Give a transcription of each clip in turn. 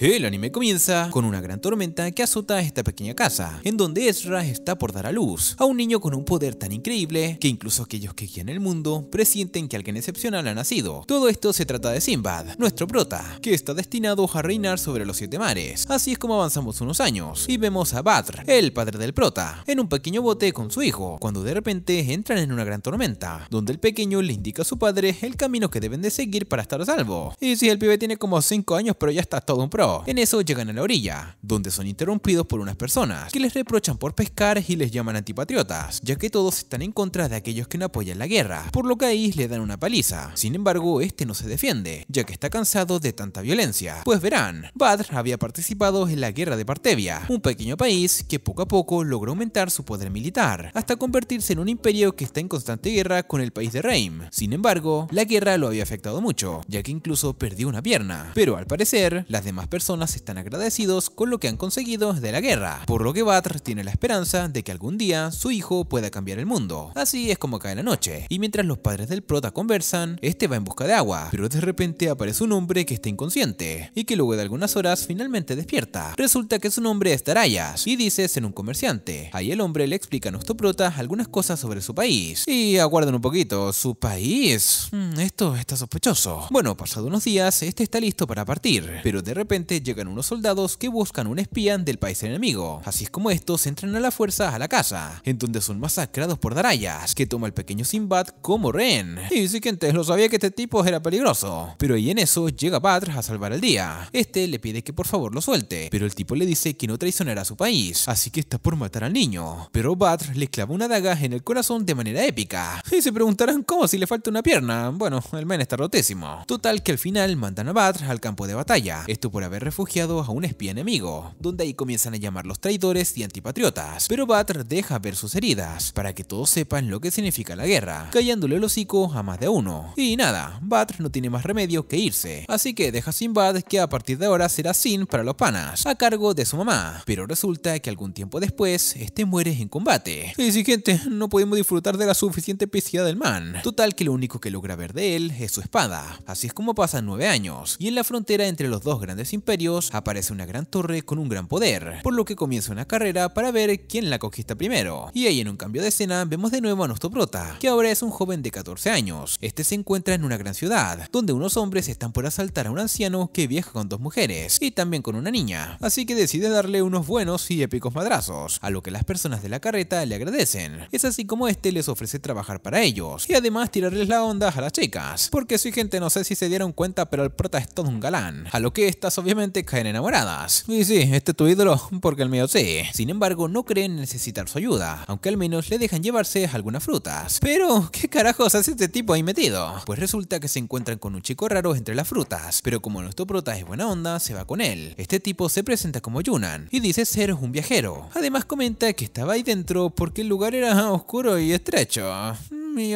El anime comienza con una gran tormenta que azota esta pequeña casa, en donde Ezra está por dar a luz a un niño con un poder tan increíble que incluso aquellos que guían el mundo presienten que alguien excepcional ha nacido. Todo esto se trata de Sinbad, nuestro prota, que está destinado a reinar sobre los siete mares. Así es como avanzamos unos años y vemos a Badr, el padre del prota, en un pequeño bote con su hijo, cuando de repente entran en una gran tormenta, donde el pequeño le indica a su padre el camino que deben de seguir para estar a salvo. Y si el pibe tiene como 5 años pero ya está todo un pro, en eso llegan a la orilla, donde son interrumpidos por unas personas, que les reprochan por pescar y les llaman antipatriotas, ya que todos están en contra de aquellos que no apoyan la guerra, por lo que ahí le dan una paliza. Sin embargo, este no se defiende, ya que está cansado de tanta violencia. Pues verán, Badr había participado en la guerra de Partevia, un pequeño país que poco a poco logró aumentar su poder militar, hasta convertirse en un imperio que está en constante guerra con el país de Reim. Sin embargo, la guerra lo había afectado mucho, ya que incluso perdió una pierna, pero al parecer, las demás personas personas están agradecidos con lo que han conseguido de la guerra, por lo que Batr tiene la esperanza de que algún día su hijo pueda cambiar el mundo. Así es como cae la noche, y mientras los padres del prota conversan, este va en busca de agua, pero de repente aparece un hombre que está inconsciente, y que luego de algunas horas finalmente despierta. Resulta que su nombre es Tarayas, y dice ser un comerciante. Ahí el hombre le explica a nuestro prota algunas cosas sobre su país. Y aguarden un poquito, su país... Hmm, esto está sospechoso. Bueno, pasado unos días, este está listo para partir, pero de repente llegan unos soldados que buscan un espía del país enemigo. Así es como estos entran a la fuerza a la casa, en donde son masacrados por Darayas, que toma al pequeño Sinbad como rehén. Y sí que antes lo sabía que este tipo era peligroso, pero ahí en eso llega Badr a salvar el día. Este le pide que por favor lo suelte, pero el tipo le dice que no traicionará a su país, así que está por matar al niño. Pero Badr le clava una daga en el corazón de manera épica. Y se preguntarán cómo si le falta una pierna. Bueno, el men está rotísimo. Total que al final mandan a Badr al campo de batalla. Esto por ahí haber refugiado a un espía enemigo, donde ahí comienzan a llamar los traidores y antipatriotas, pero Batr deja ver sus heridas, para que todos sepan lo que significa la guerra, callándole el hocico a más de uno. Y nada, Batr no tiene más remedio que irse, así que deja sin Bad que a partir de ahora será Sin para los panas, a cargo de su mamá, pero resulta que algún tiempo después, este muere en combate. Y si gente, no podemos disfrutar de la suficiente piscina del man. Total que lo único que logra ver de él es su espada. Así es como pasan nueve años, y en la frontera entre los dos grandes imperios, aparece una gran torre con un gran poder, por lo que comienza una carrera para ver quién la conquista primero. Y ahí en un cambio de escena vemos de nuevo a nuestro prota, que ahora es un joven de 14 años. Este se encuentra en una gran ciudad, donde unos hombres están por asaltar a un anciano que viaja con dos mujeres y también con una niña, así que decide darle unos buenos y épicos madrazos, a lo que las personas de la carreta le agradecen. Es así como este les ofrece trabajar para ellos y además tirarles la onda a las chicas, porque soy gente no sé si se dieron cuenta pero el prota es todo un galán, a lo que estas obviamente caen enamoradas. Y sí, este es tu ídolo, porque el mío sí. Sin embargo, no creen necesitar su ayuda, aunque al menos le dejan llevarse algunas frutas. Pero, ¿qué carajos hace este tipo ahí metido? Pues resulta que se encuentran con un chico raro entre las frutas, pero como nuestro prota es buena onda, se va con él. Este tipo se presenta como Yunan y dice ser un viajero. Además comenta que estaba ahí dentro porque el lugar era oscuro y estrecho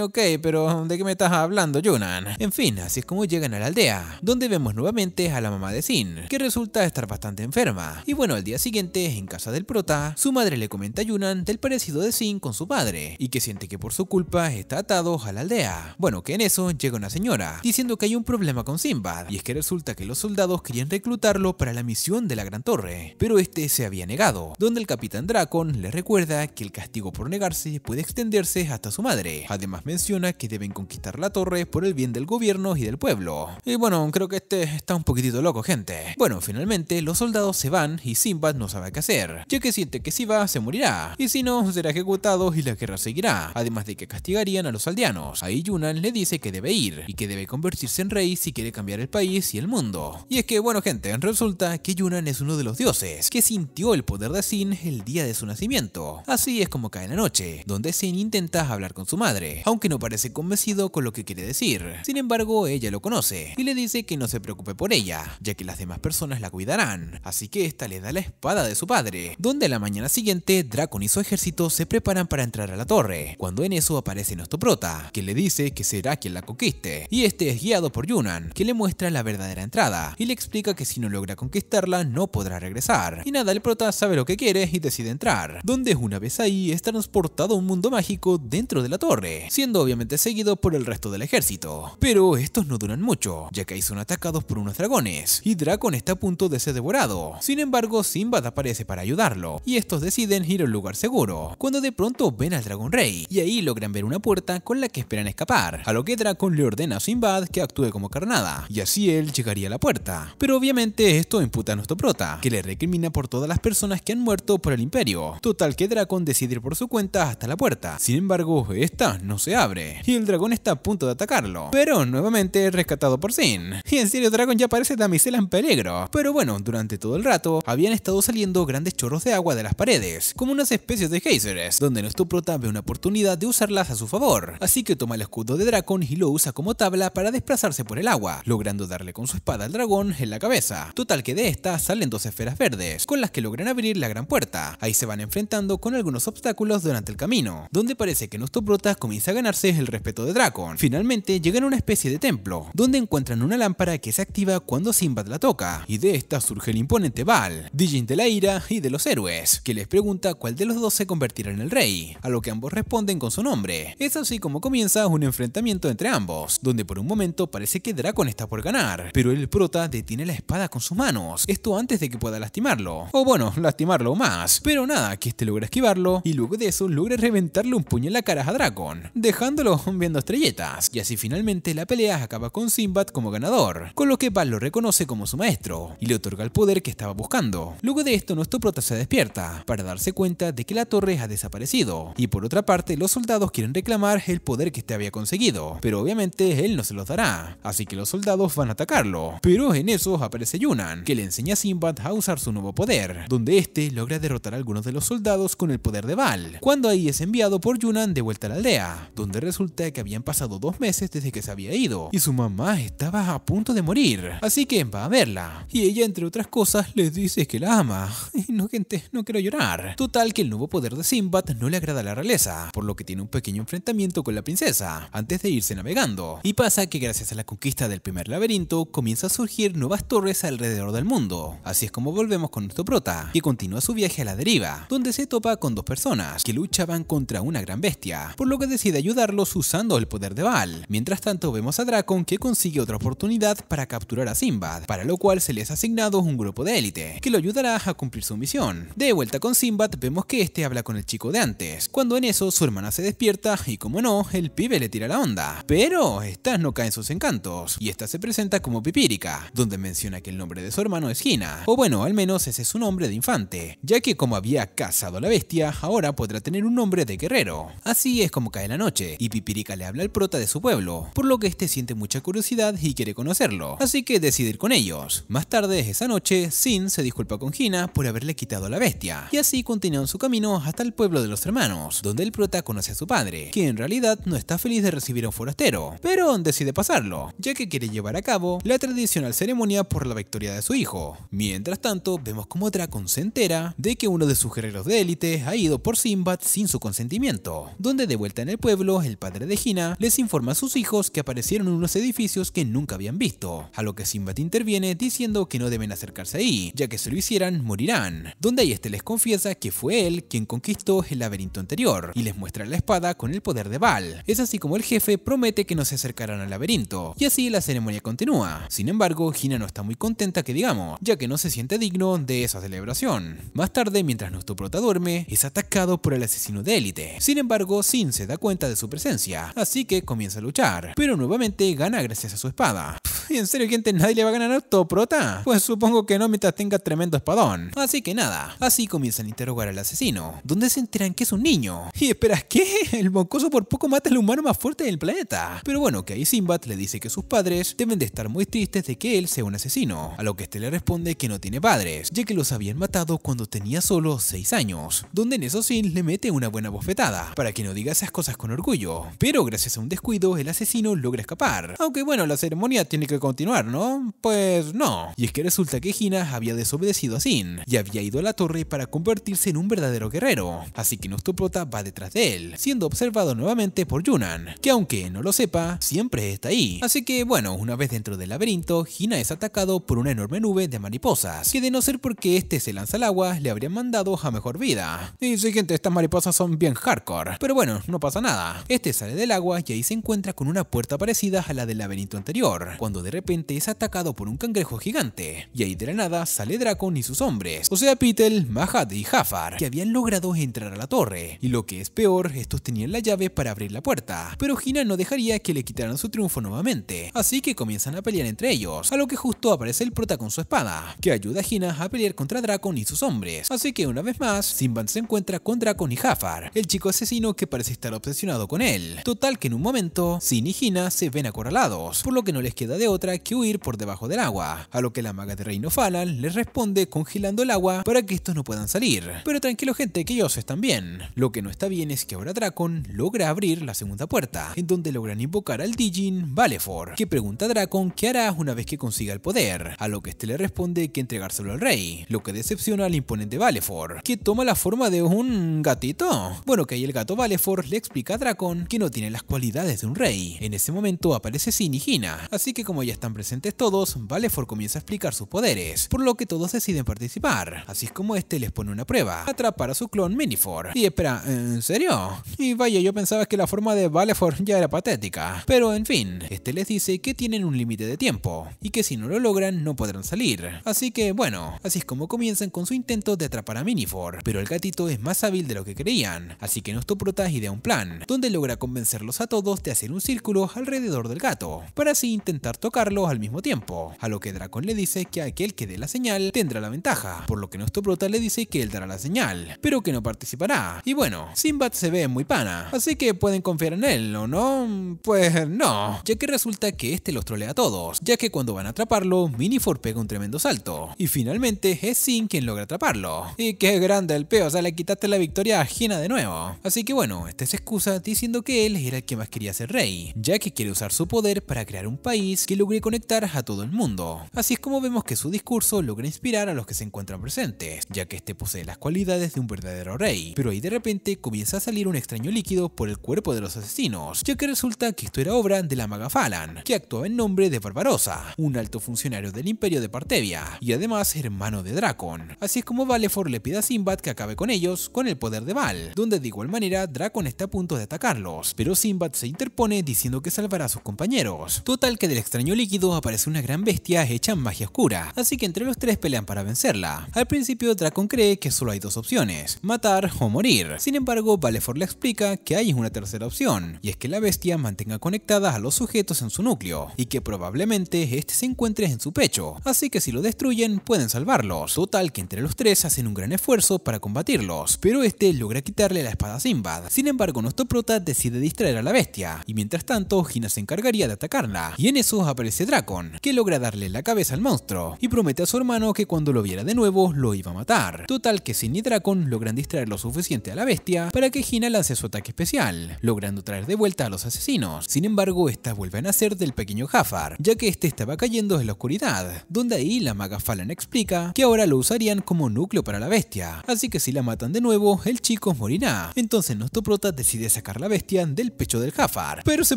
ok, pero ¿de qué me estás hablando, Yunan? En fin, así es como llegan a la aldea, donde vemos nuevamente a la mamá de Sin, que resulta estar bastante enferma. Y bueno, al día siguiente, en casa del prota, su madre le comenta a Yunan del parecido de Sin con su padre, y que siente que por su culpa está atado a la aldea. Bueno, que en eso llega una señora, diciendo que hay un problema con Sinbad, y es que resulta que los soldados querían reclutarlo para la misión de la Gran Torre, pero este se había negado, donde el capitán Dracon le recuerda que el castigo por negarse puede extenderse hasta su madre, menciona que deben conquistar la torre por el bien del gobierno y del pueblo. Y bueno, creo que este está un poquitito loco, gente. Bueno, finalmente los soldados se van y Sinbad no sabe qué hacer, ya que siente que si va se morirá, y si no será ejecutado y la guerra seguirá, además de que castigarían a los aldeanos. Ahí Yunan le dice que debe ir, y que debe convertirse en rey si quiere cambiar el país y el mundo. Y es que bueno gente, resulta que Yunan es uno de los dioses, que sintió el poder de Sin el día de su nacimiento. Así es como cae la noche, donde Sin intenta hablar con su madre, aunque no parece convencido con lo que quiere decir. Sin embargo, ella lo conoce y le dice que no se preocupe por ella, ya que las demás personas la cuidarán. Así que esta le da la espada de su padre, donde a la mañana siguiente Dracon y su ejército se preparan para entrar a la torre, cuando en eso aparece nuestro prota, que le dice que será quien la conquiste, y este es guiado por Yunan, que le muestra la verdadera entrada, y le explica que si no logra conquistarla no podrá regresar. Y nada, el prota sabe lo que quiere y decide entrar, donde una vez ahí es transportado a un mundo mágico dentro de la torre, siendo obviamente seguido por el resto del ejército. Pero estos no duran mucho, ya que ahí son atacados por unos dragones, y Dracon está a punto de ser devorado. Sin embargo, Sinbad aparece para ayudarlo, y estos deciden ir a un lugar seguro, cuando de pronto ven al Dragón Rey, y ahí logran ver una puerta con la que esperan escapar, a lo que Dracon le ordena a Sinbad que actúe como carnada, y así él llegaría a la puerta. Pero obviamente esto imputa a nuestro prota, que le recrimina por todas las personas que han muerto por el imperio. Total que Dracon decide ir por su cuenta hasta la puerta, sin embargo, esta no se abre, y el dragón está a punto de atacarlo, pero nuevamente rescatado por Sin. Y en serio, dragón ya parece damisela en peligro, pero bueno, durante todo el rato habían estado saliendo grandes chorros de agua de las paredes, como unas especies de geysers, donde nuestro prota ve una oportunidad de usarlas a su favor, así que toma el escudo de dragón y lo usa como tabla para desplazarse por el agua, logrando darle con su espada al dragón en la cabeza. Total que de esta salen dos esferas verdes, con las que logran abrir la gran puerta. Ahí se van enfrentando con algunos obstáculos durante el camino, donde parece que nuestro prota comienza a ganarse el respeto de Dracon. Finalmente llegan a una especie de templo, donde encuentran una lámpara que se activa cuando Simba la toca, y de esta surge el imponente Val, Dijin de la ira y de los héroes, que les pregunta cuál de los dos se convertirá en el rey, a lo que ambos responden con su nombre. Es así como comienza un enfrentamiento entre ambos, donde por un momento parece que Dracon está por ganar, pero el prota detiene la espada con sus manos, esto antes de que pueda lastimarlo, o bueno, lastimarlo más, pero nada, que este logra esquivarlo, y luego de eso logra reventarle un puño en la cara a Dracon, dejándolo viendo estrelletas, y así finalmente la pelea acaba con Sinbad como ganador, con lo que Val lo reconoce como su maestro, y le otorga el poder que estaba buscando. Luego de esto nuestro prota se despierta, para darse cuenta de que la torre ha desaparecido, y por otra parte los soldados quieren reclamar el poder que este había conseguido, pero obviamente él no se los dará, así que los soldados van a atacarlo, pero en eso aparece Yunan, que le enseña a Sinbad a usar su nuevo poder, donde este logra derrotar a algunos de los soldados con el poder de Val, cuando ahí es enviado por Yunan de vuelta a la aldea, donde resulta que habían pasado dos meses desde que se había ido y su mamá estaba a punto de morir. Así que va a verla. Y ella, entre otras cosas, le dice que la ama. Y no, gente, no quiero llorar. Total que el nuevo poder de Simbad no le agrada a la realeza, por lo que tiene un pequeño enfrentamiento con la princesa antes de irse navegando. Y pasa que gracias a la conquista del primer laberinto comienza a surgir nuevas torres alrededor del mundo. Así es como volvemos con nuestro prota, que continúa su viaje a la deriva, donde se topa con dos personas que luchaban contra una gran bestia, por lo que decide ayudarlos usando el poder de Baal. Mientras tanto vemos a Dracon que consigue otra oportunidad para capturar a Sinbad, para lo cual se les ha asignado un grupo de élite, que lo ayudará a cumplir su misión. De vuelta con Sinbad vemos que este habla con el chico de antes, cuando en eso su hermana se despierta y como no, el pibe le tira la onda. Pero estas no caen sus encantos, y esta se presenta como Pipírica, donde menciona que el nombre de su hermano es Gina, o bueno, al menos ese es su nombre de infante, ya que como había cazado a la bestia, ahora podrá tener un nombre de guerrero. Así es como cae la noche noche, y Pipirica le habla al prota de su pueblo, por lo que este siente mucha curiosidad y quiere conocerlo, así que decide ir con ellos. Más tarde, esa noche, Sin se disculpa con Gina por haberle quitado la bestia, y así continúan su camino hasta el pueblo de los hermanos, donde el prota conoce a su padre, que en realidad no está feliz de recibir a un forastero, pero decide pasarlo, ya que quiere llevar a cabo la tradicional ceremonia por la victoria de su hijo. Mientras tanto, vemos como Dracon se entera de que uno de sus guerreros de élite ha ido por Simbad sin su consentimiento, donde de vuelta en el pueblo, el padre de Gina les informa a sus hijos que aparecieron unos edificios que nunca habían visto, a lo que simbat interviene diciendo que no deben acercarse ahí, ya que si lo hicieran morirán, donde ahí este les confiesa que fue él quien conquistó el laberinto anterior y les muestra la espada con el poder de Val. Es así como el jefe promete que no se acercarán al laberinto, y así la ceremonia continúa. Sin embargo, Gina no está muy contenta que digamos, ya que no se siente digno de esa celebración. Más tarde, mientras nuestro prota duerme, es atacado por el asesino de élite. Sin embargo, Sin se da cuenta de su presencia, así que comienza a luchar, pero nuevamente gana gracias a su espada. en serio, gente? ¿Nadie le va a ganar a prota? Pues supongo que no mientras tenga tremendo espadón. Así que nada, así comienzan a interrogar al asesino, donde se enteran que es un niño. Y esperas, ¿qué? El mocoso por poco mata al humano más fuerte del planeta. Pero bueno, que ahí Simbat le dice que sus padres deben de estar muy tristes de que él sea un asesino, a lo que este le responde que no tiene padres, ya que los habían matado cuando tenía solo 6 años, donde en eso sí le mete una buena bofetada, para que no diga esas cosas con orgullo, pero gracias a un descuido el asesino logra escapar. Aunque bueno, la ceremonia tiene que continuar, ¿no? Pues no. Y es que resulta que Hina había desobedecido a Sin y había ido a la torre para convertirse en un verdadero guerrero, así que nuestro va detrás de él, siendo observado nuevamente por Yunan, que aunque no lo sepa, siempre está ahí. Así que bueno, una vez dentro del laberinto, Hina es atacado por una enorme nube de mariposas, que de no ser porque este se lanza al agua, le habrían mandado a mejor vida. Y siguiente, gente, estas mariposas son bien hardcore, pero bueno, no pasa nada este sale del agua y ahí se encuentra con una puerta parecida a la del laberinto anterior, cuando de repente es atacado por un cangrejo gigante. Y ahí de la nada sale Dracon y sus hombres, o sea Pitel, Mahad y Jafar, que habían logrado entrar a la torre. Y lo que es peor, estos tenían la llave para abrir la puerta, pero Gina no dejaría que le quitaran su triunfo nuevamente, así que comienzan a pelear entre ellos, a lo que justo aparece el prota con su espada, que ayuda a Gina a pelear contra Dracon y sus hombres. Así que una vez más, Simban se encuentra con Dracon y Jafar, el chico asesino que parece estar obsesionado con él. Total que en un momento, Sin y Gina se ven acorralados, por lo que no les queda de otra que huir por debajo del agua, a lo que la maga de Reino Falan les responde congelando el agua para que estos no puedan salir. Pero tranquilo gente, que ellos están bien. Lo que no está bien es que ahora Dracon logra abrir la segunda puerta, en donde logran invocar al Dijin Valefor, que pregunta a Dracon qué hará una vez que consiga el poder, a lo que este le responde que entregárselo al rey, lo que decepciona al imponente Valefor, que toma la forma de un gatito. Bueno, que ahí el gato Valefor le explica Dracon, que no tiene las cualidades de un rey. En ese momento aparece Sin y Hina, así que como ya están presentes todos, Valefor comienza a explicar sus poderes, por lo que todos deciden participar. Así es como este les pone una prueba, atrapar a su clon Minifor. Y espera, ¿en serio? Y vaya, yo pensaba que la forma de Valefor ya era patética. Pero en fin, este les dice que tienen un límite de tiempo, y que si no lo logran no podrán salir. Así que bueno, así es como comienzan con su intento de atrapar a Minifor, pero el gatito es más hábil de lo que creían, así que nuestro prota idea un plan, donde logra convencerlos a todos de hacer un círculo alrededor del gato, para así intentar tocarlos al mismo tiempo, a lo que Dracon le dice que aquel que dé la señal tendrá la ventaja, por lo que nuestro prota le dice que él dará la señal, pero que no participará. Y bueno, Sinbad se ve muy pana, así que pueden confiar en él, ¿o no? Pues no, ya que resulta que este los trolea a todos, ya que cuando van a atraparlo, Minifor pega un tremendo salto, y finalmente es Sin quien logra atraparlo. Y qué grande el peo, o sea, le quitaste la victoria a Gina de nuevo. Así que bueno, este es excusa diciendo que él era el que más quería ser rey, ya que quiere usar su poder para crear un país que logre conectar a todo el mundo. Así es como vemos que su discurso logra inspirar a los que se encuentran presentes, ya que este posee las cualidades de un verdadero rey, pero ahí de repente comienza a salir un extraño líquido por el cuerpo de los asesinos, ya que resulta que esto era obra de la maga Falan, que actuaba en nombre de Barbarosa, un alto funcionario del imperio de Partevia, y además hermano de Dracon. Así es como Valefor le pide a Sinbad que acabe con ellos con el poder de Val, donde de igual manera Dracon está a punto de atacarlos, pero Sinbad se interpone diciendo que salvará a sus compañeros. Total que del extraño líquido aparece una gran bestia hecha en magia oscura, así que entre los tres pelean para vencerla. Al principio Dracon cree que solo hay dos opciones, matar o morir. Sin embargo, Valefor le explica que hay una tercera opción, y es que la bestia mantenga conectada a los sujetos en su núcleo, y que probablemente este se encuentre en su pecho, así que si lo destruyen pueden salvarlos. Total que entre los tres hacen un gran esfuerzo para combatirlos, pero este logra quitarle la espada a Sinbad. Sin embargo, nuestro prota decide distraer a la bestia, y mientras tanto Gina se encargaría de atacarla, y en eso aparece Dracon, que logra darle la cabeza al monstruo, y promete a su hermano que cuando lo viera de nuevo lo iba a matar. Total que Sin y Dracon logran distraer lo suficiente a la bestia para que Gina lance su ataque especial, logrando traer de vuelta a los asesinos. Sin embargo, estas vuelven a ser del pequeño Jafar, ya que este estaba cayendo en la oscuridad, donde ahí la maga Fallen explica que ahora lo usarían como núcleo para la bestia, así que si la matan de nuevo, el chico morirá. Entonces prota decide sacar la bestia del pecho del Jafar. Pero se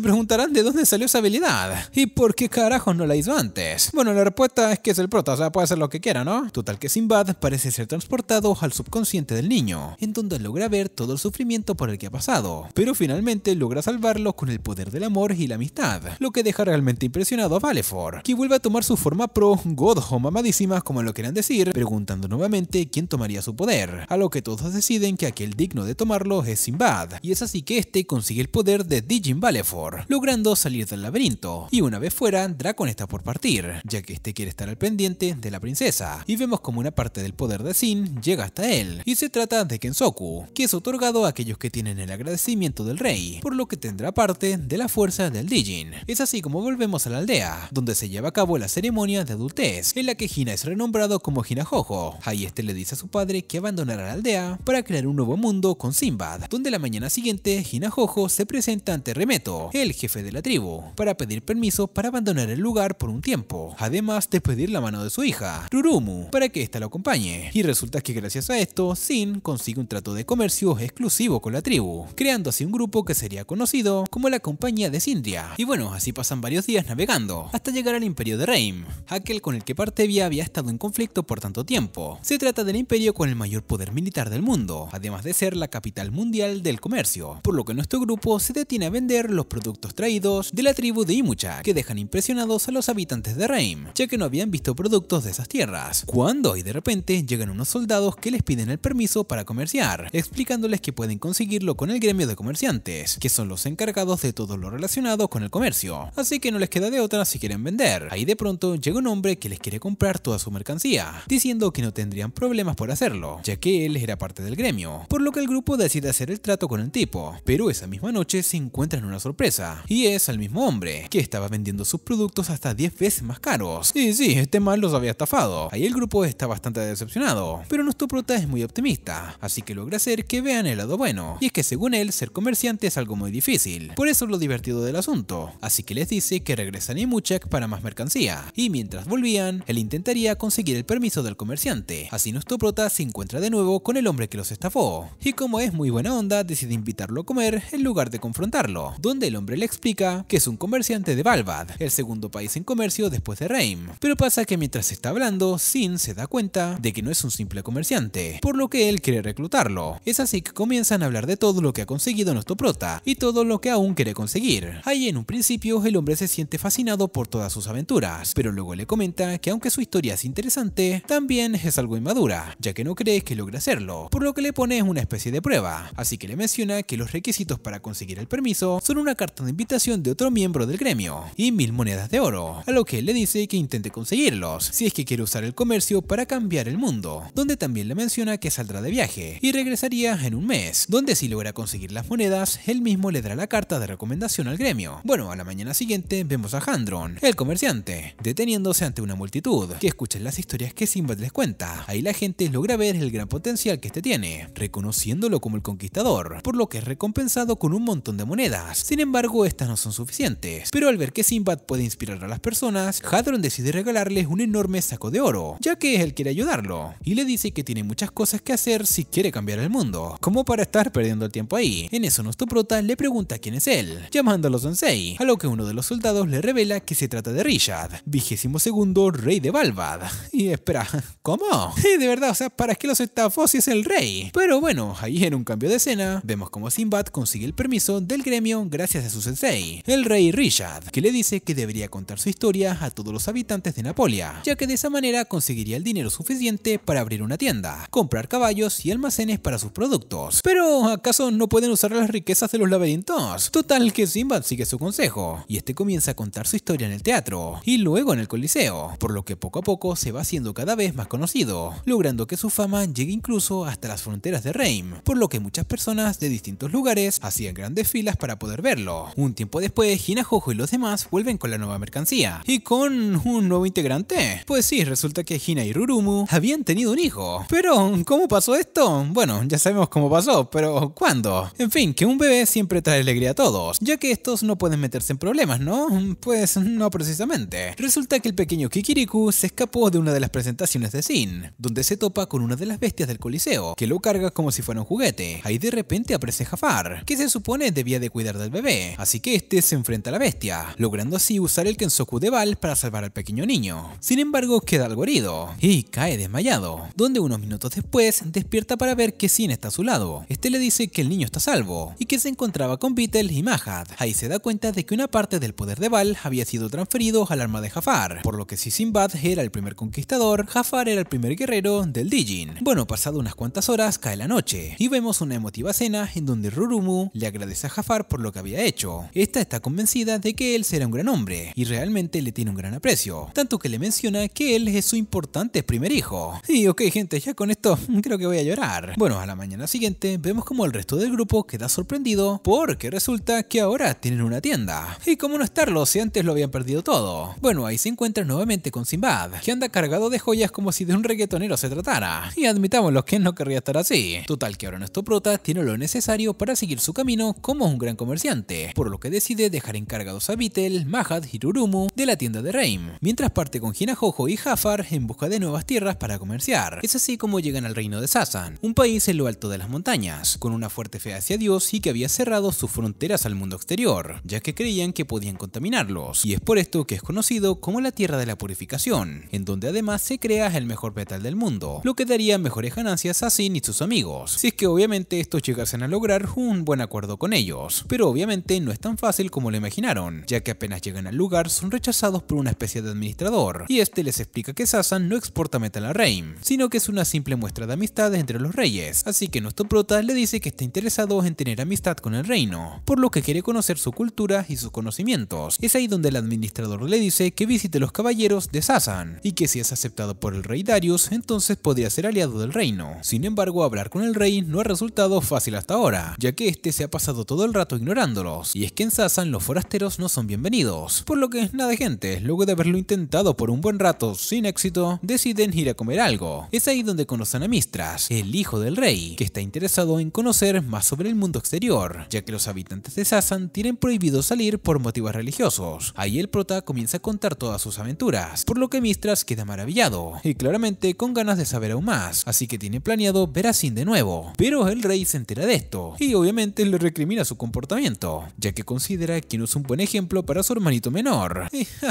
preguntarán de dónde salió esa habilidad y por qué carajos no la hizo antes. Bueno, la respuesta es que es el prota, o sea, puede hacer lo que quiera, ¿no? Total que Sinbad parece ser transportado al subconsciente del niño, en donde logra ver todo el sufrimiento por el que ha pasado, pero finalmente logra salvarlo con el poder del amor y la amistad, lo que deja realmente impresionado a Valefor, que vuelve a tomar su forma pro, god o mamadísima como lo quieran decir, preguntando nuevamente quién tomaría su poder, a lo que todos deciden que aquel digno de tomarlo es Sinbad, y es así que que este consigue el poder de Dijin Valefor, logrando salir del laberinto. Y una vez fuera, Dracon está por partir, ya que este quiere estar al pendiente de la princesa. Y vemos como una parte del poder de Sin llega hasta él, y se trata de Kensoku, que es otorgado a aquellos que tienen el agradecimiento del rey, por lo que tendrá parte de la fuerza del Dijin Es así como volvemos a la aldea, donde se lleva a cabo la ceremonia de adultez, en la que Hina es renombrado como Hinajojo. Ahí este le dice a su padre que abandonará la aldea para crear un nuevo mundo con Sinbad, donde la mañana siguiente Gina Jojo se presenta ante Remeto, el jefe de la tribu, para pedir permiso para abandonar el lugar por un tiempo, además de pedir la mano de su hija, Rurumu, para que ésta lo acompañe. Y resulta que gracias a esto, Sin consigue un trato de comercio exclusivo con la tribu, creando así un grupo que sería conocido como la Compañía de Sindria. Y bueno, así pasan varios días navegando, hasta llegar al imperio de Reim, aquel con el que Partevia había estado en conflicto por tanto tiempo. Se trata del imperio con el mayor poder militar del mundo, además de ser la capital mundial del comercio por lo que nuestro grupo se detiene a vender los productos traídos de la tribu de Imucha que dejan impresionados a los habitantes de Reim, ya que no habían visto productos de esas tierras, cuando y de repente llegan unos soldados que les piden el permiso para comerciar, explicándoles que pueden conseguirlo con el gremio de comerciantes, que son los encargados de todo lo relacionado con el comercio, así que no les queda de otra si quieren vender. Ahí de pronto llega un hombre que les quiere comprar toda su mercancía, diciendo que no tendrían problemas por hacerlo, ya que él era parte del gremio, por lo que el grupo decide hacer el trato con el tipo, pero esa misma noche se encuentran una sorpresa, y es al mismo hombre, que estaba vendiendo sus productos hasta 10 veces más caros. Y sí, este mal los había estafado. Ahí el grupo está bastante decepcionado, pero nuestro prota es muy optimista, así que logra hacer que vean el lado bueno, y es que según él, ser comerciante es algo muy difícil, por eso lo divertido del asunto, así que les dice que regresan a Muchak para más mercancía, y mientras volvían, él intentaría conseguir el permiso del comerciante, así nuestro prota se encuentra de nuevo con el hombre que los estafó, y como es muy buena onda, decide invitarlo a comer en lugar de confrontarlo, donde el hombre le explica que es un comerciante de Balbad, el segundo país en comercio después de Reim. Pero pasa que mientras está hablando, Sin se da cuenta de que no es un simple comerciante, por lo que él quiere reclutarlo. Es así que comienzan a hablar de todo lo que ha conseguido nuestro prota y todo lo que aún quiere conseguir. Ahí en un principio el hombre se siente fascinado por todas sus aventuras, pero luego le comenta que aunque su historia es interesante, también es algo inmadura, ya que no cree que logre hacerlo, por lo que le pone una especie de prueba. Así que le menciona que los requisitos para conseguir el permiso son una carta de invitación de otro miembro del gremio y mil monedas de oro, a lo que él le dice que intente conseguirlos, si es que quiere usar el comercio para cambiar el mundo, donde también le menciona que saldrá de viaje y regresaría en un mes, donde si logra conseguir las monedas, él mismo le dará la carta de recomendación al gremio. Bueno, a la mañana siguiente vemos a Handron, el comerciante, deteniéndose ante una multitud, que escucha las historias que Simba les cuenta. Ahí la gente logra ver el gran potencial que este tiene, reconociéndolo como el conquistador, por lo que es compensado con un montón de monedas. Sin embargo, estas no son suficientes. Pero al ver que Sinbad puede inspirar a las personas, Hadron decide regalarles un enorme saco de oro, ya que él quiere ayudarlo, y le dice que tiene muchas cosas que hacer si quiere cambiar el mundo, como para estar perdiendo el tiempo ahí. En eso nuestro prota le pregunta quién es él, llamándolo Sensei, a lo que uno de los soldados le revela que se trata de Richard, vigésimo segundo rey de Balbad. Y espera, ¿cómo? De verdad, o sea, ¿para qué los estafos si es el rey? Pero bueno, ahí en un cambio de escena, vemos como Sinbad Sinbad consigue el permiso del gremio gracias a su sensei, el rey Richard, que le dice que debería contar su historia a todos los habitantes de Napolia, ya que de esa manera conseguiría el dinero suficiente para abrir una tienda, comprar caballos y almacenes para sus productos. Pero, ¿acaso no pueden usar las riquezas de los laberintos? Total que Sinbad sigue su consejo, y este comienza a contar su historia en el teatro, y luego en el Coliseo, por lo que poco a poco se va haciendo cada vez más conocido, logrando que su fama llegue incluso hasta las fronteras de Reim, por lo que muchas personas de distintos lugares lugares, hacían grandes filas para poder verlo. Un tiempo después, Jojo y los demás vuelven con la nueva mercancía, y con un nuevo integrante. Pues sí, resulta que Hina y Rurumu habían tenido un hijo. Pero, ¿cómo pasó esto? Bueno, ya sabemos cómo pasó, pero ¿cuándo? En fin, que un bebé siempre trae alegría a todos, ya que estos no pueden meterse en problemas, ¿no? Pues no precisamente. Resulta que el pequeño Kikiriku se escapó de una de las presentaciones de Sin, donde se topa con una de las bestias del Coliseo, que lo carga como si fuera un juguete. Ahí de repente aparece Jafar que se supone debía de cuidar del bebé, así que este se enfrenta a la bestia, logrando así usar el Kensoku de Val para salvar al pequeño niño. Sin embargo, queda algo herido y cae desmayado, donde unos minutos después despierta para ver que Sin está a su lado. Este le dice que el niño está salvo y que se encontraba con Beetle y Mahat. Ahí se da cuenta de que una parte del poder de Val había sido transferido al arma de Jafar, por lo que si Sinbad era el primer conquistador, Jafar era el primer guerrero del Dijin. Bueno, pasado unas cuantas horas cae la noche y vemos una emotiva escena en donde Rurumu le agradece a Jafar por lo que había hecho. Esta está convencida de que él será un gran hombre y realmente le tiene un gran aprecio, tanto que le menciona que él es su importante primer hijo. Y ok gente, ya con esto creo que voy a llorar. Bueno, a la mañana siguiente vemos como el resto del grupo queda sorprendido porque resulta que ahora tienen una tienda. Y cómo no estarlo si antes lo habían perdido todo. Bueno, ahí se encuentran nuevamente con Simbad que anda cargado de joyas como si de un reggaetonero se tratara. Y admitamos los que no querría estar así. Total que ahora nuestro prota tiene lo necesario para para seguir su camino como un gran comerciante, por lo que decide dejar encargados a Beetle, Mahad, Hirurumu de la tienda de Reim, mientras parte con Hinajojo y Jafar en busca de nuevas tierras para comerciar. Es así como llegan al reino de Sasan, un país en lo alto de las montañas, con una fuerte fe hacia Dios y que había cerrado sus fronteras al mundo exterior, ya que creían que podían contaminarlos, y es por esto que es conocido como la Tierra de la Purificación, en donde además se crea el mejor metal del mundo, lo que daría mejores ganancias a Sin y sus amigos, si es que obviamente estos llegasen a lograr un buen acuerdo con ellos, pero obviamente no es tan fácil como lo imaginaron, ya que apenas llegan al lugar son rechazados por una especie de administrador, y este les explica que Sasan no exporta metal a Reim, sino que es una simple muestra de amistad entre los reyes, así que nuestro prota le dice que está interesado en tener amistad con el reino, por lo que quiere conocer su cultura y sus conocimientos. Es ahí donde el administrador le dice que visite los caballeros de Sasan, y que si es aceptado por el rey Darius, entonces podría ser aliado del reino. Sin embargo, hablar con el rey no ha resultado fácil hasta ahora, ya que este se ha pasado todo el rato ignorándolos, y es que en Sasan los forasteros no son bienvenidos, por lo que nada de gente, luego de haberlo intentado por un buen rato sin éxito, deciden ir a comer algo. Es ahí donde conocen a Mistras, el hijo del rey, que está interesado en conocer más sobre el mundo exterior, ya que los habitantes de Sasan tienen prohibido salir por motivos religiosos. Ahí el prota comienza a contar todas sus aventuras, por lo que Mistras queda maravillado, y claramente con ganas de saber aún más, así que tiene planeado ver a Sin de nuevo. Pero el rey se entera de esto, y obviamente le recrimina su comportamiento, ya que considera que no es un buen ejemplo para su hermanito menor.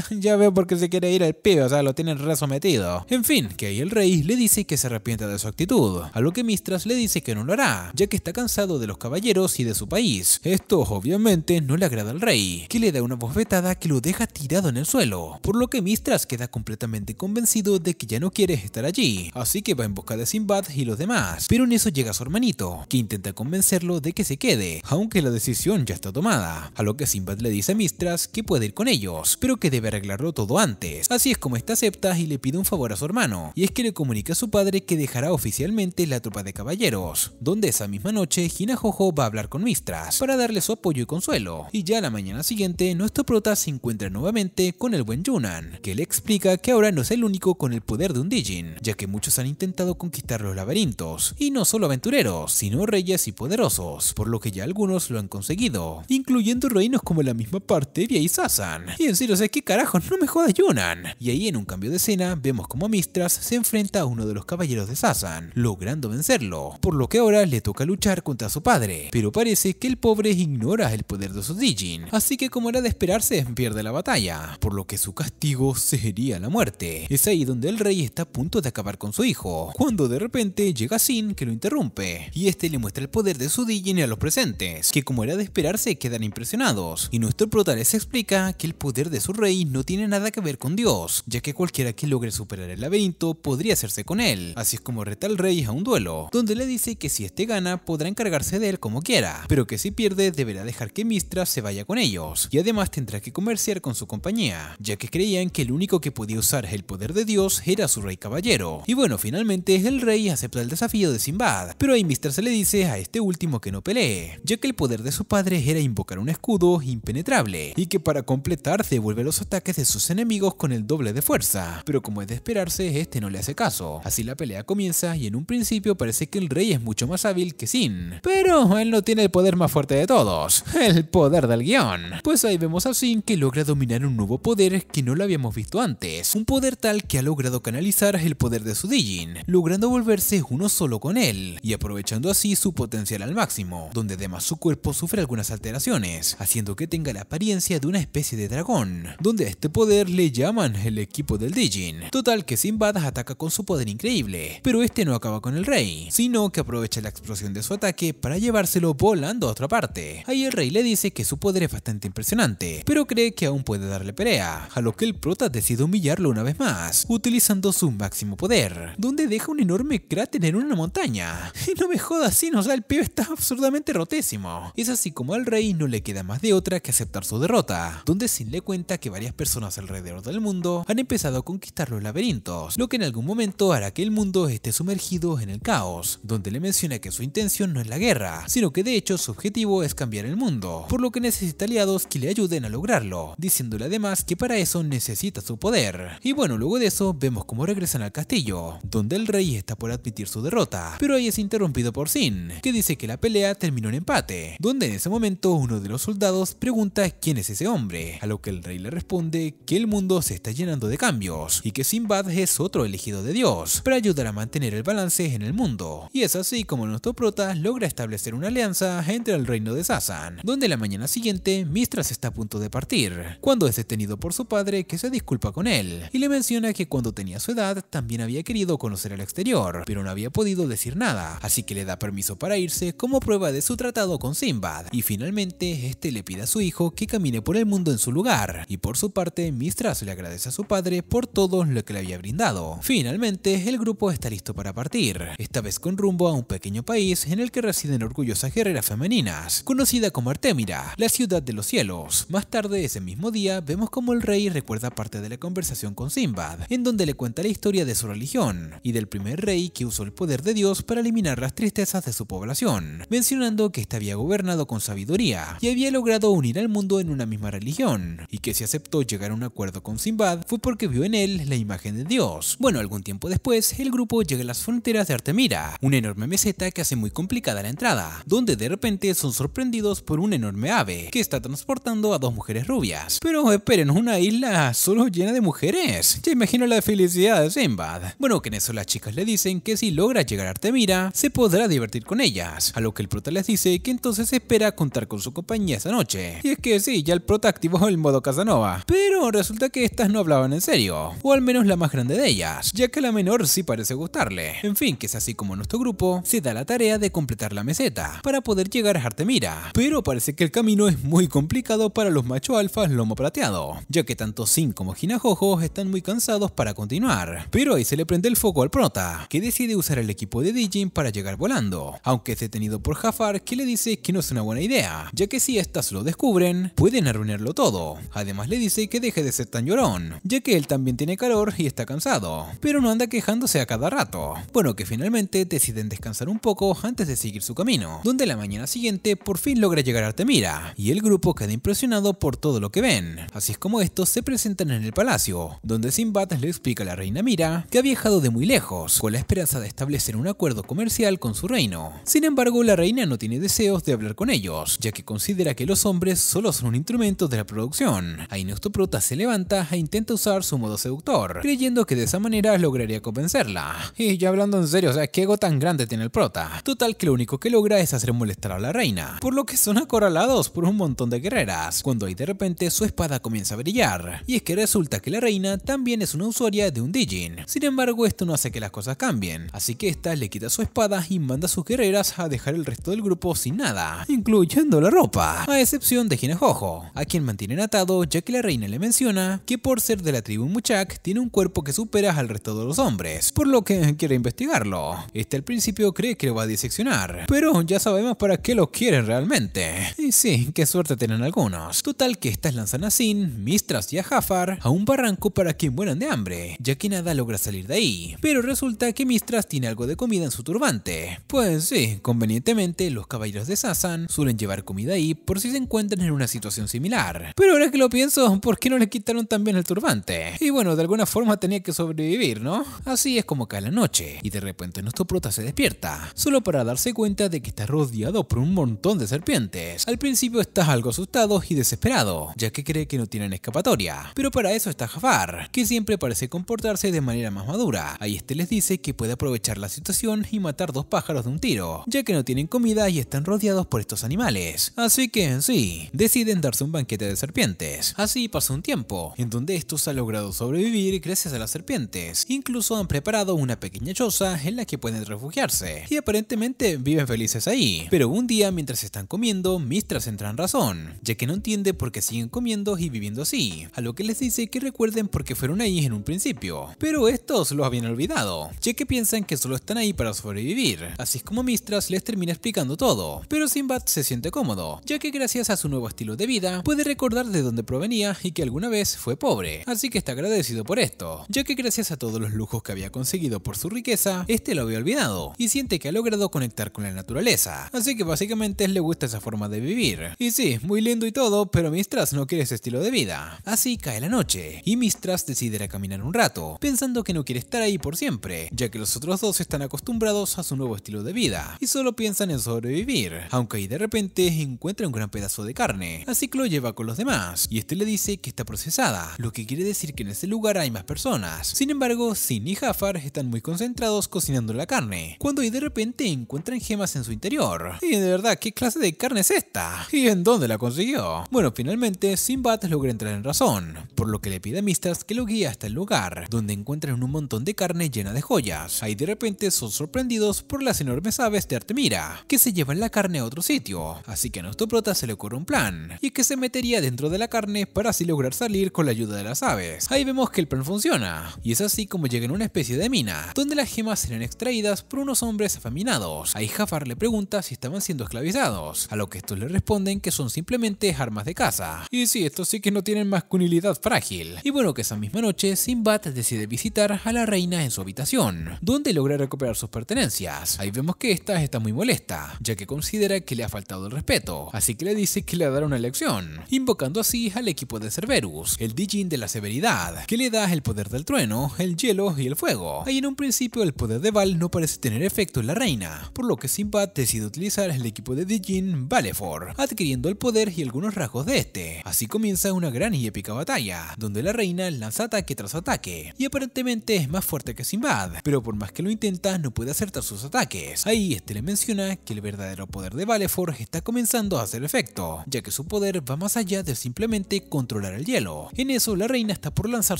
ya veo por qué se quiere ir al pibe, o sea, lo tienen metido. En fin, que ahí el rey le dice que se arrepienta de su actitud, a lo que Mistras le dice que no lo hará, ya que está cansado de los caballeros y de su país. Esto obviamente no le agrada al rey, que le da una bofetada que lo deja tirado en el suelo, por lo que Mistras queda completamente convencido de que ya no quiere estar allí, así que va en busca de Sinbad y los demás, pero en eso llega su hermanito, que intenta convencerlo de que se quede, aunque la decisión ya está tomada, a lo que Simbad le dice a Mistras que puede ir con ellos, pero que debe arreglarlo todo antes. Así es como esta acepta y le pide un favor a su hermano, y es que le comunica a su padre que dejará oficialmente la tropa de caballeros, donde esa misma noche Jojo va a hablar con Mistras para darle su apoyo y consuelo, y ya la mañana siguiente nuestro prota se encuentra nuevamente con el buen Yunan, que le explica que ahora no es el único con el poder de un Dijin, ya que muchos han intentado conquistar los laberintos, y no solo aventureros, sino reyes y poderosos por lo que ya algunos lo han conseguido, incluyendo reinos como la misma parte y Sasan. Y en serio, o ¿qué carajos? No me jodas, Yunan, Y ahí en un cambio de escena, vemos como Mistras se enfrenta a uno de los caballeros de Sasan, logrando vencerlo, por lo que ahora le toca luchar contra su padre, pero parece que el pobre ignora el poder de su Dijin, así que como era de esperarse, pierde la batalla, por lo que su castigo sería la muerte. Es ahí donde el rey está a punto de acabar con su hijo, cuando de repente llega Sin que lo interrumpe, y este le muestra el poder de su Dijin a los presentes, que como era de esperarse quedan impresionados, y nuestro prota les explica que el poder de su rey no tiene nada que ver con Dios, ya que cualquiera que logre superar el laberinto podría hacerse con él, así es como reta al rey a un duelo, donde le dice que si este gana podrá encargarse de él como quiera, pero que si pierde deberá dejar que Mistra se vaya con ellos, y además tendrá que comerciar con su compañía, ya que creían que el único que podía usar el poder de Dios era su rey caballero. Y bueno, finalmente el rey acepta el desafío de Simbad, pero ahí Mistra se le dice a este último que no no pelee, ya que el poder de su padre era invocar un escudo impenetrable y que para completarse devuelve los ataques de sus enemigos con el doble de fuerza, pero como es de esperarse, este no le hace caso. Así la pelea comienza y en un principio parece que el rey es mucho más hábil que Sin, pero él no tiene el poder más fuerte de todos, el poder del guión. Pues ahí vemos a Sin que logra dominar un nuevo poder que no lo habíamos visto antes, un poder tal que ha logrado canalizar el poder de su Dijin, logrando volverse uno solo con él y aprovechando así su potencial al máximo donde además su cuerpo sufre algunas alteraciones, haciendo que tenga la apariencia de una especie de dragón, donde a este poder le llaman el equipo del Dijin. Total que Sinbad ataca con su poder increíble, pero este no acaba con el rey, sino que aprovecha la explosión de su ataque para llevárselo volando a otra parte. Ahí el rey le dice que su poder es bastante impresionante, pero cree que aún puede darle pelea, a lo que el prota decide humillarlo una vez más, utilizando su máximo poder, donde deja un enorme cráter en una montaña. Y no me joda si no, o el pibe está absolutamente absurdamente rotísimo. Es así como al rey no le queda más de otra que aceptar su derrota, donde Sin le cuenta que varias personas alrededor del mundo han empezado a conquistar los laberintos, lo que en algún momento hará que el mundo esté sumergido en el caos, donde le menciona que su intención no es la guerra, sino que de hecho su objetivo es cambiar el mundo, por lo que necesita aliados que le ayuden a lograrlo, diciéndole además que para eso necesita su poder. Y bueno, luego de eso vemos cómo regresan al castillo, donde el rey está por admitir su derrota, pero ahí es interrumpido por Sin, que dice que la pelea terminó en empate, donde en ese momento uno de los soldados pregunta quién es ese hombre, a lo que el rey le responde que el mundo se está llenando de cambios y que Sinbad es otro elegido de Dios para ayudar a mantener el balance en el mundo. Y es así como nuestro prota logra establecer una alianza entre el reino de Sasan, donde la mañana siguiente Mistras está a punto de partir, cuando es detenido por su padre que se disculpa con él y le menciona que cuando tenía su edad también había querido conocer al exterior, pero no había podido decir nada, así que le da permiso para irse como prueba de su tratado con Simbad, y finalmente este le pide a su hijo que camine por el mundo en su lugar, y por su parte Mistras le agradece a su padre por todo lo que le había brindado. Finalmente el grupo está listo para partir, esta vez con rumbo a un pequeño país en el que residen orgullosas guerreras femeninas, conocida como Artemira, la ciudad de los cielos. Más tarde ese mismo día vemos como el rey recuerda parte de la conversación con Simbad, en donde le cuenta la historia de su religión, y del primer rey que usó el poder de Dios para eliminar las tristezas de su población mencionando que este había gobernado con sabiduría y había logrado unir al mundo en una misma religión, y que si aceptó llegar a un acuerdo con Simbad fue porque vio en él la imagen de Dios. Bueno, algún tiempo después, el grupo llega a las fronteras de Artemira, una enorme meseta que hace muy complicada la entrada, donde de repente son sorprendidos por un enorme ave que está transportando a dos mujeres rubias. Pero esperen, una isla solo llena de mujeres. Ya imagino la felicidad de Simbad. Bueno, que en eso las chicas le dicen que si logra llegar a Artemira, se podrá divertir con ellas, a lo que prota les dice que entonces espera contar con su compañía esa noche. Y es que sí, ya el prota activó el modo Casanova, pero resulta que estas no hablaban en serio, o al menos la más grande de ellas, ya que la menor sí parece gustarle. En fin, que es así como nuestro grupo se da la tarea de completar la meseta para poder llegar a Artemira, pero parece que el camino es muy complicado para los macho alfas lomo plateado, ya que tanto Sin como Hinajojo están muy cansados para continuar. Pero ahí se le prende el foco al prota, que decide usar el equipo de Dijin para llegar volando, aunque es detenido por Jafar que le dice que no es una buena idea, ya que si estas lo descubren, pueden arruinarlo todo. Además le dice que deje de ser tan llorón, ya que él también tiene calor y está cansado, pero no anda quejándose a cada rato. Bueno, que finalmente deciden descansar un poco antes de seguir su camino, donde la mañana siguiente por fin logra llegar a Artemira, y el grupo queda impresionado por todo lo que ven. Así es como estos se presentan en el palacio, donde Sinbad le explica a la reina Mira que ha viajado de muy lejos, con la esperanza de establecer un acuerdo comercial con su reino. Sin embargo, la reina reina no tiene deseos de hablar con ellos, ya que considera que los hombres solo son un instrumento de la producción. Ahí nuestro prota se levanta e intenta usar su modo seductor, creyendo que de esa manera lograría convencerla. Y ya hablando en serio, o sea, qué ego tan grande tiene el prota. Total que lo único que logra es hacer molestar a la reina, por lo que son acorralados por un montón de guerreras, cuando ahí de repente su espada comienza a brillar. Y es que resulta que la reina también es una usuaria de un Dijin. Sin embargo, esto no hace que las cosas cambien, así que esta le quita su espada y manda a sus guerreras a dejar el resto todo el grupo sin nada, incluyendo la ropa, a excepción de Ginejojo, a quien mantienen atado ya que la reina le menciona que por ser de la tribu Muchak tiene un cuerpo que supera al resto de los hombres, por lo que quiere investigarlo. Este al principio cree que lo va a diseccionar, pero ya sabemos para qué lo quieren realmente. Y sí, qué suerte tienen algunos. Total que estas lanzan a Sin, Mistras y a Jafar a un barranco para que mueran de hambre, ya que nada logra salir de ahí. Pero resulta que Mistras tiene algo de comida en su turbante. Pues sí, convenientemente los caballeros de Sasan suelen llevar comida ahí por si se encuentran en una situación similar. Pero ahora que lo pienso, ¿por qué no le quitaron también el turbante? Y bueno, de alguna forma tenía que sobrevivir, ¿no? Así es como cae la noche, y de repente nuestro prota se despierta, solo para darse cuenta de que está rodeado por un montón de serpientes. Al principio está algo asustado y desesperado, ya que cree que no tienen escapatoria. Pero para eso está Jafar, que siempre parece comportarse de manera más madura. Ahí este les dice que puede aprovechar la situación y matar dos pájaros de un tiro, ya que no tienen comida y están rodeados por estos animales. Así que en sí, deciden darse un banquete de serpientes. Así pasa un tiempo, en donde estos han logrado sobrevivir gracias a las serpientes. Incluso han preparado una pequeña choza en la que pueden refugiarse. Y aparentemente viven felices ahí. Pero un día mientras están comiendo, Mistras entra en razón, ya que no entiende por qué siguen comiendo y viviendo así. A lo que les dice que recuerden por qué fueron ahí en un principio. Pero estos lo habían olvidado, ya que piensan que solo están ahí para sobrevivir. Así es como Mistras les termina explicando todo, pero Sinbad se siente cómodo, ya que gracias a su nuevo estilo de vida puede recordar de dónde provenía y que alguna vez fue pobre, así que está agradecido por esto, ya que gracias a todos los lujos que había conseguido por su riqueza, este lo había olvidado y siente que ha logrado conectar con la naturaleza, así que básicamente le gusta esa forma de vivir. Y sí, muy lindo y todo, pero Mistras no quiere ese estilo de vida. Así cae la noche y Mistras a caminar un rato, pensando que no quiere estar ahí por siempre, ya que los otros dos están acostumbrados a su nuevo estilo de vida y solo piensan en sobrevivir, aunque ahí de repente encuentra un gran pedazo de carne, así que lo lleva con los demás, y este le dice que está procesada, lo que quiere decir que en ese lugar hay más personas. Sin embargo, Sin y Jafar están muy concentrados cocinando la carne, cuando ahí de repente encuentran gemas en su interior. Y de verdad, ¿qué clase de carne es esta? ¿Y en dónde la consiguió? Bueno, finalmente Sinbad logra entrar en razón, por lo que le pide a Mistas que lo guíe hasta el lugar, donde encuentran un montón de carne llena de joyas. Ahí de repente son sorprendidos por las enormes aves de Artemira, que se llevan la carne a otro sitio. Así que a nuestro prota se le ocurre un plan, y que se metería dentro de la carne para así lograr salir con la ayuda de las aves. Ahí vemos que el plan funciona, y es así como llegan a una especie de mina, donde las gemas serán extraídas por unos hombres afaminados. Ahí Jafar le pregunta si estaban siendo esclavizados, a lo que estos le responden que son simplemente armas de caza. Y sí, estos sí que no tienen masculinidad frágil. Y bueno, que esa misma noche, Sinbad decide visitar a la reina en su habitación, donde logra recuperar sus pertenencias. Ahí vemos que esta está muy molesta ya que considera que le ha faltado el respeto, así que le dice que le dará una lección, invocando así al equipo de Cerberus, el Dijin de la severidad, que le da el poder del trueno, el hielo y el fuego. Ahí en un principio el poder de Val no parece tener efecto en la reina, por lo que Sinbad decide utilizar el equipo de Dijin Valefor, adquiriendo el poder y algunos rasgos de este. Así comienza una gran y épica batalla, donde la reina lanza ataque tras ataque, y aparentemente es más fuerte que Sinbad, pero por más que lo intenta no puede acertar sus ataques. Ahí este le menciona que el verdadero poder de Valefor está comenzando a hacer efecto, ya que su poder va más allá de simplemente controlar el hielo. En eso, la reina está por lanzar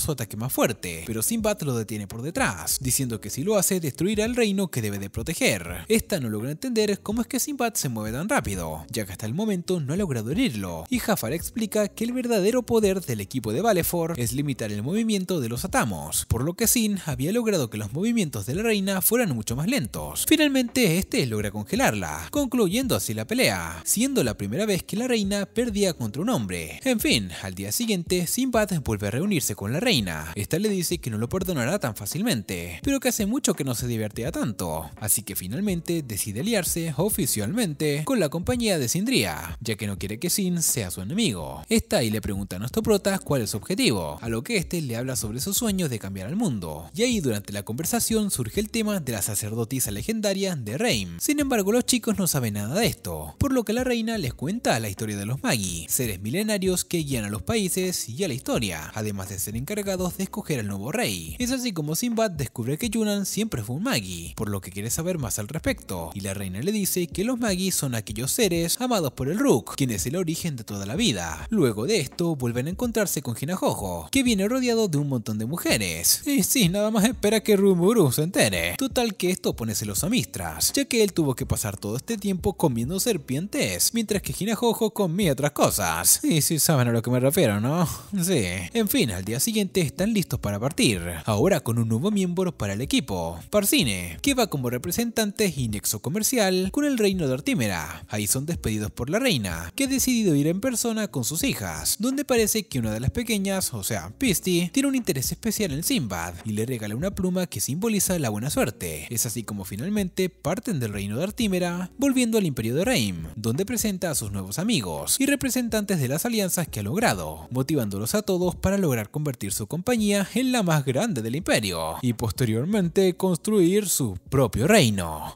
su ataque más fuerte, pero Sinbad lo detiene por detrás, diciendo que si lo hace destruirá el reino que debe de proteger. Esta no logra entender cómo es que Sinbad se mueve tan rápido, ya que hasta el momento no ha logrado herirlo, y Jafar explica que el verdadero poder del equipo de Valefor es limitar el movimiento de los atamos, por lo que Sin había logrado que los movimientos de la reina fueran mucho más lentos. Finalmente, este logra congelar concluyendo así la pelea, siendo la primera vez que la reina perdía contra un hombre. En fin, al día siguiente, Sinbad vuelve a reunirse con la reina. Esta le dice que no lo perdonará tan fácilmente, pero que hace mucho que no se divertía tanto, así que finalmente decide aliarse oficialmente con la compañía de Sindria, ya que no quiere que Sin sea su enemigo. Esta y le pregunta a nuestro prota cuál es su objetivo, a lo que este le habla sobre sus sueños de cambiar al mundo. Y ahí durante la conversación surge el tema de la sacerdotisa legendaria de Reim. Sin embargo, los chicos no saben nada de esto, por lo que la reina les cuenta la historia de los Magi, seres milenarios que guían a los países y a la historia, además de ser encargados de escoger al nuevo rey. Es así como Sinbad descubre que Yunan siempre fue un Magi, por lo que quiere saber más al respecto, y la reina le dice que los Magi son aquellos seres amados por el Rook, quien es el origen de toda la vida. Luego de esto, vuelven a encontrarse con Hinajojo, que viene rodeado de un montón de mujeres. Y sí, nada más espera que Rumuru se entere. Total que esto pone celoso a Mistras, ya que él tuvo que pasar todo este tiempo comiendo serpientes, mientras que Hinajojo comía otras cosas. Y si saben a lo que me refiero, ¿no? Sí. En fin, al día siguiente están listos para partir, ahora con un nuevo miembro para el equipo, Parcine, que va como representante y nexo comercial con el reino de Artimera. Ahí son despedidos por la reina, que ha decidido ir en persona con sus hijas, donde parece que una de las pequeñas, o sea, Pisty tiene un interés especial en Simbad y le regala una pluma que simboliza la buena suerte. Es así como finalmente parten del reino de Artimera volviendo al Imperio de Reim, donde presenta a sus nuevos amigos y representantes de las alianzas que ha logrado, motivándolos a todos para lograr convertir su compañía en la más grande del Imperio y posteriormente construir su propio reino.